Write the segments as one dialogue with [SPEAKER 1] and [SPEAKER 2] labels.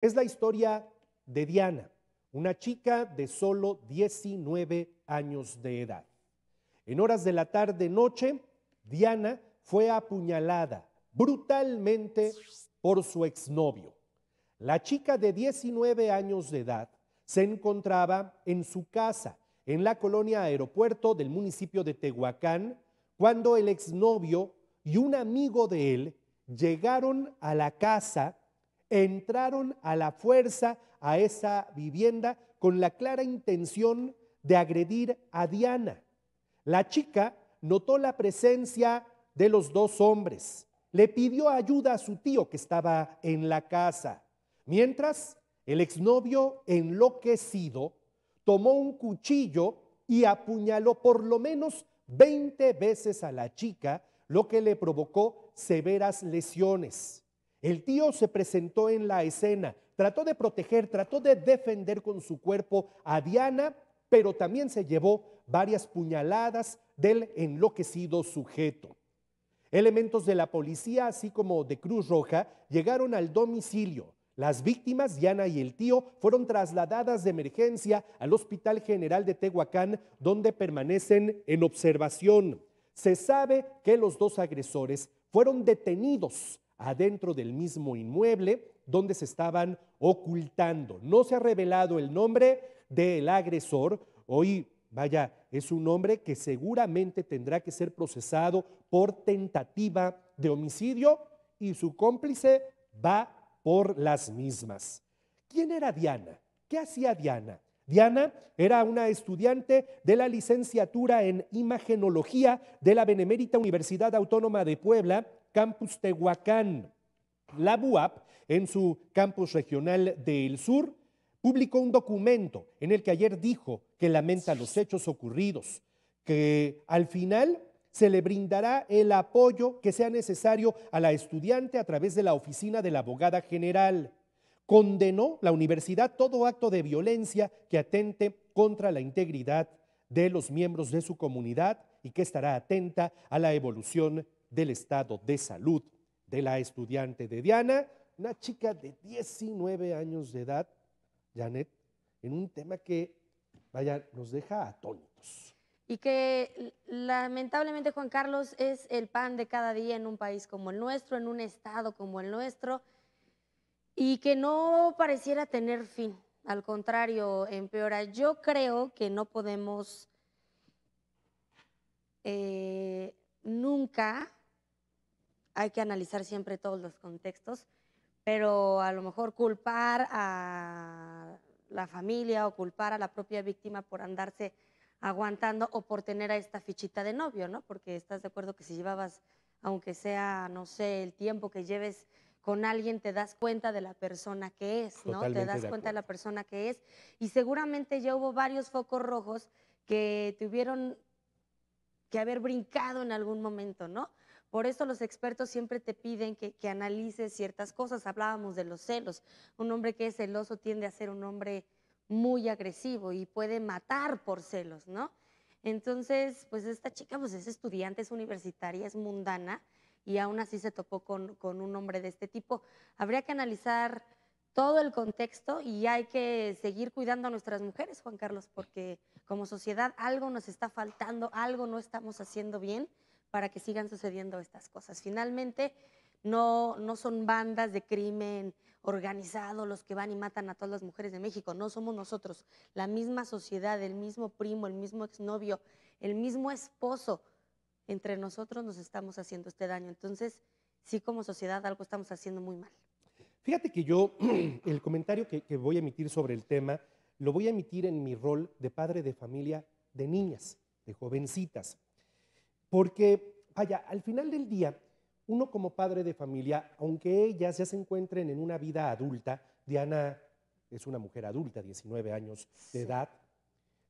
[SPEAKER 1] Es la historia de Diana, una chica de solo 19 años de edad. En horas de la tarde-noche, Diana fue apuñalada brutalmente por su exnovio. La chica de 19 años de edad se encontraba en su casa, en la colonia aeropuerto del municipio de Tehuacán, cuando el exnovio y un amigo de él llegaron a la casa entraron a la fuerza a esa vivienda con la clara intención de agredir a Diana. La chica notó la presencia de los dos hombres. Le pidió ayuda a su tío que estaba en la casa. Mientras, el exnovio enloquecido tomó un cuchillo y apuñaló por lo menos 20 veces a la chica, lo que le provocó severas lesiones. El tío se presentó en la escena, trató de proteger, trató de defender con su cuerpo a Diana, pero también se llevó varias puñaladas del enloquecido sujeto. Elementos de la policía, así como de Cruz Roja, llegaron al domicilio. Las víctimas, Diana y el tío, fueron trasladadas de emergencia al Hospital General de Tehuacán, donde permanecen en observación. Se sabe que los dos agresores fueron detenidos adentro del mismo inmueble donde se estaban ocultando. No se ha revelado el nombre del agresor. Hoy, vaya, es un hombre que seguramente tendrá que ser procesado por tentativa de homicidio y su cómplice va por las mismas. ¿Quién era Diana? ¿Qué hacía Diana? Diana era una estudiante de la licenciatura en imagenología de la Benemérita Universidad Autónoma de Puebla Campus Tehuacán. La BUAP, en su campus regional del sur, publicó un documento en el que ayer dijo que lamenta los hechos ocurridos, que al final se le brindará el apoyo que sea necesario a la estudiante a través de la oficina de la abogada general. Condenó la universidad todo acto de violencia que atente contra la integridad de los miembros de su comunidad y que estará atenta a la evolución del estado de salud de la estudiante de Diana, una chica de 19 años de edad, Janet, en un tema que, vaya, nos deja atónitos.
[SPEAKER 2] Y que lamentablemente, Juan Carlos, es el pan de cada día en un país como el nuestro, en un estado como el nuestro, y que no pareciera tener fin. Al contrario, empeora. Yo creo que no podemos eh, nunca hay que analizar siempre todos los contextos, pero a lo mejor culpar a la familia o culpar a la propia víctima por andarse aguantando o por tener a esta fichita de novio, ¿no? Porque estás de acuerdo que si llevabas, aunque sea, no sé, el tiempo que lleves con alguien, te das cuenta de la persona que es, ¿no? te das cuenta de la persona que es. Y seguramente ya hubo varios focos rojos que tuvieron que haber brincado en algún momento, ¿no? Por eso los expertos siempre te piden que, que, analices ciertas cosas. Hablábamos de los celos. Un hombre que es celoso tiende a ser un hombre muy agresivo y puede matar por celos, ¿no? Entonces, pues esta chica pues es estudiante, es universitaria, es mundana y aún así se topó con un hombre de este tipo. Habría que analizar todo el contexto y hay que seguir cuidando a nuestras mujeres, Juan Carlos, porque como sociedad algo nos está faltando, algo no estamos haciendo bien para que sigan sucediendo estas cosas. Finalmente, no, no son bandas de crimen organizado los que van y matan a todas las mujeres de México, no somos nosotros, la misma sociedad, el mismo primo, el mismo exnovio, el mismo esposo, entre nosotros nos estamos haciendo este daño. Entonces, sí como sociedad algo estamos haciendo muy mal.
[SPEAKER 1] Fíjate que yo, el comentario que, que voy a emitir sobre el tema, lo voy a emitir en mi rol de padre de familia de niñas, de jovencitas. Porque, vaya, al final del día, uno como padre de familia, aunque ellas ya se encuentren en una vida adulta, Diana es una mujer adulta, 19 años de edad,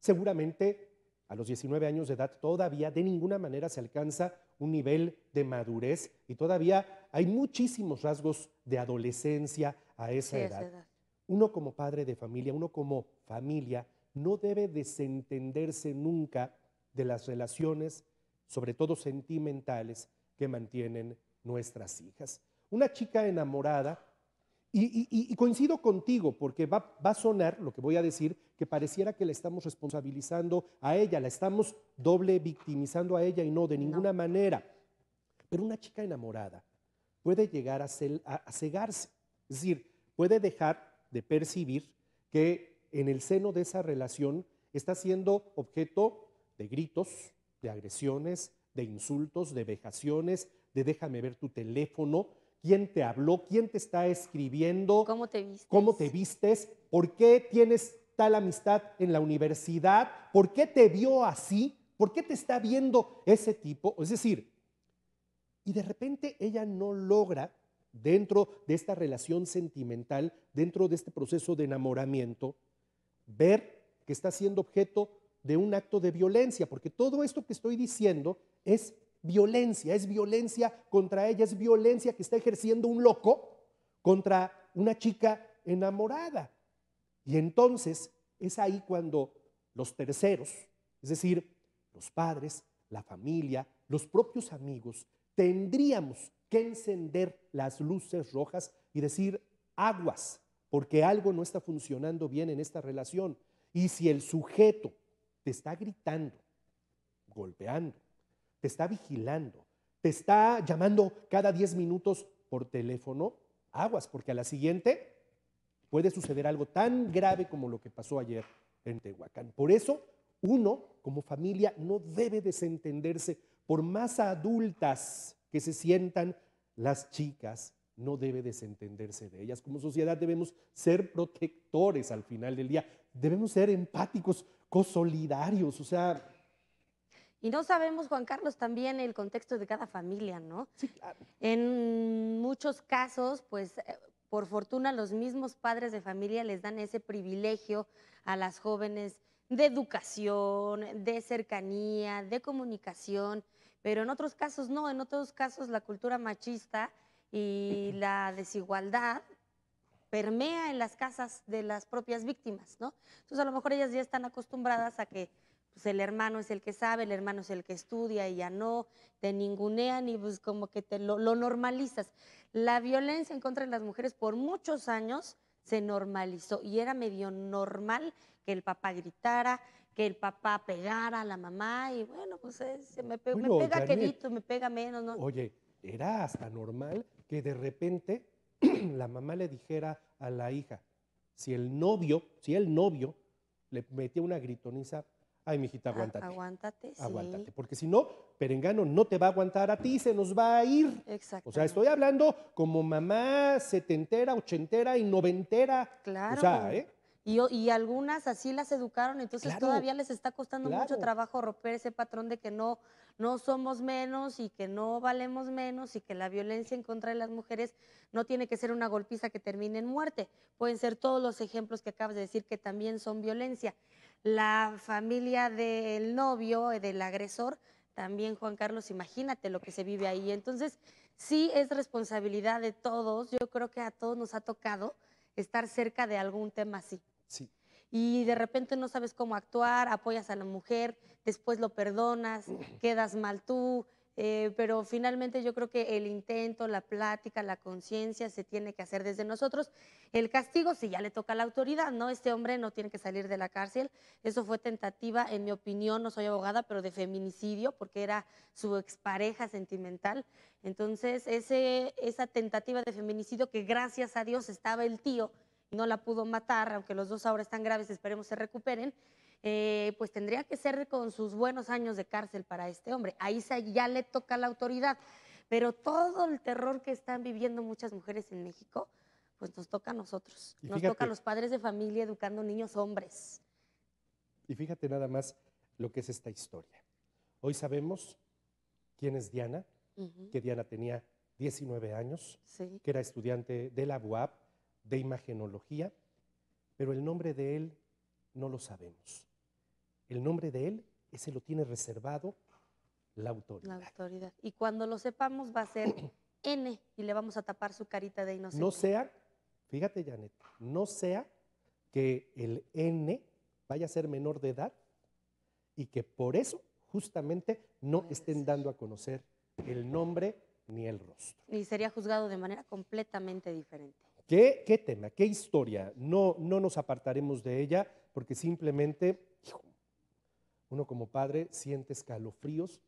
[SPEAKER 1] seguramente a los 19 años de edad todavía de ninguna manera se alcanza un nivel de madurez y todavía hay muchísimos rasgos de adolescencia a esa, A esa edad. Uno como padre de familia, uno como familia, no debe desentenderse nunca de las relaciones sobre todo sentimentales, que mantienen nuestras hijas. Una chica enamorada, y, coincido contigo, porque va, a sonar lo que voy a decir, que pareciera que la estamos responsabilizando a ella, la estamos doble victimizando a ella y no, de ninguna manera. Pero una chica enamorada puede llegar a, a, a cegarse, es decir, puede dejar de percibir que en el seno de esa relación está siendo objeto de gritos, de agresiones, de insultos, de vejaciones, de déjame ver tu teléfono, quién te habló, quién te está escribiendo, cómo te vistes, por qué tienes tal amistad en la universidad, por qué te vio así, por qué te está viendo ese tipo. Es decir, y de repente ella no logra dentro de esta relación sentimental, dentro de este proceso de enamoramiento, ver que está siendo objeto de un acto de violencia, porque todo esto que estoy diciendo es violencia, es violencia contra ella, es violencia que está ejerciendo un loco contra una chica enamorada. Y entonces es ahí cuando los terceros, es decir, los padres, la familia, los propios amigos, tendríamos que encender las luces rojas y decir aguas, porque algo no está funcionando bien en esta relación. Y si el sujeto te está gritando, golpeando, te está vigilando, te está llamando cada 10 minutos por teléfono, aguas, porque a la siguiente puede suceder algo tan grave como lo que pasó ayer en Tehuacán. Por eso, uno como familia no debe desentenderse, por más adultas que se sientan las chicas, no debe desentenderse de ellas. Como sociedad debemos ser protectores al final del día, debemos ser empáticos cosolidarios, o sea...
[SPEAKER 2] Y no sabemos, Juan Carlos, también el contexto de cada familia, ¿no? Sí, claro. Ah, en muchos casos, pues eh, por fortuna los mismos padres de familia les dan ese privilegio a las jóvenes de educación, de cercanía, de comunicación, pero en otros casos no, en otros casos la cultura machista y la desigualdad permea en las casas de las propias víctimas, ¿no? Entonces a lo mejor ellas ya están acostumbradas a que pues, el hermano es el que sabe, el hermano es el que estudia y ya no, te ningunean y pues como que te lo, normalizas. La violencia en contra de las mujeres por muchos años se normalizó y era medio normal que el papá gritara, que el papá pegara a la mamá y bueno, pues eh, me, pega querito, me pega menos, ¿no?
[SPEAKER 1] Oye, era hasta normal que de repente la mamá le dijera a la hija, si el novio, si el novio le metía una gritoniza, ay, mijita, ah, aguántate.
[SPEAKER 2] aguántate, sí. Aguántate,
[SPEAKER 1] porque si no, Perengano no te va a aguantar a ti, se nos va a ir. Exacto. O sea, estoy hablando como mamá setentera, ochentera y noventera.
[SPEAKER 2] Claro. O sea, ¿eh? Y, algunas así las educaron, entonces todavía les está costando mucho trabajo romper ese patrón de que no, no somos menos y que no valemos menos y que la violencia en contra de las mujeres no tiene que ser una golpiza que termine en muerte. Pueden ser todos los ejemplos que acabas de decir que también son violencia. La familia del novio, eh, del agresor, también Juan Carlos, imagínate lo que se vive ahí. Entonces, sí es responsabilidad de todos, yo creo que a todos nos ha tocado estar cerca de algún tema así. Y de repente no sabes cómo actuar, apoyas a la mujer, después lo perdonas, quedas mal tú, eh, pero finalmente yo creo que el intento, la plática, la conciencia se tiene que hacer desde nosotros. El castigo, si ya le toca a la autoridad, ¿no? Este hombre no tiene que salir de la cárcel. Eso fue tentativa, en mi opinión, no soy abogada, pero de feminicidio, porque era su expareja sentimental. Entonces, ese, esa tentativa de feminicidio, que gracias a Dios estaba el tío no la pudo matar, aunque los dos ahora están graves, esperemos se recuperen, eh, pues tendría que ser con sus buenos años de cárcel para este hombre. Ahí ya le toca a la autoridad. Pero todo el terror que están viviendo muchas mujeres en México, pues nos toca a nosotros. nos toca a los padres de familia educando niños hombres.
[SPEAKER 1] Y fíjate nada más lo que es esta historia. Hoy sabemos quién es Diana, que Diana tenía 19 años, que era estudiante de la UAP, de imagenología, pero el nombre de Él no lo sabemos. El nombre de Él, ese lo tiene reservado la autoridad.
[SPEAKER 2] La autoridad. Y cuando lo sepamos va a ser N y le vamos a tapar su carita de inocente. No
[SPEAKER 1] sea, fíjate Janet, no sea que el N vaya a ser menor de edad y que por eso justamente no estén dando a conocer el nombre ni el rostro.
[SPEAKER 2] Y sería juzgado de manera completamente diferente.
[SPEAKER 1] ¿Qué, tema? ¿Qué historia? No, no nos apartaremos de ella porque simplemente uno como padre siente escalofríos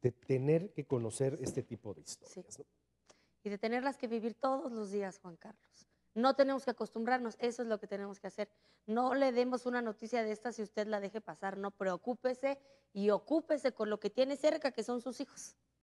[SPEAKER 1] de tener que conocer este tipo de historias.
[SPEAKER 2] Y de tenerlas que vivir todos los días, Juan Carlos. No tenemos que acostumbrarnos, eso es lo que tenemos que hacer. No le demos una noticia de esta si usted la deje pasar, no preocúpese y ocúpese con lo que tiene cerca, que son sus hijos.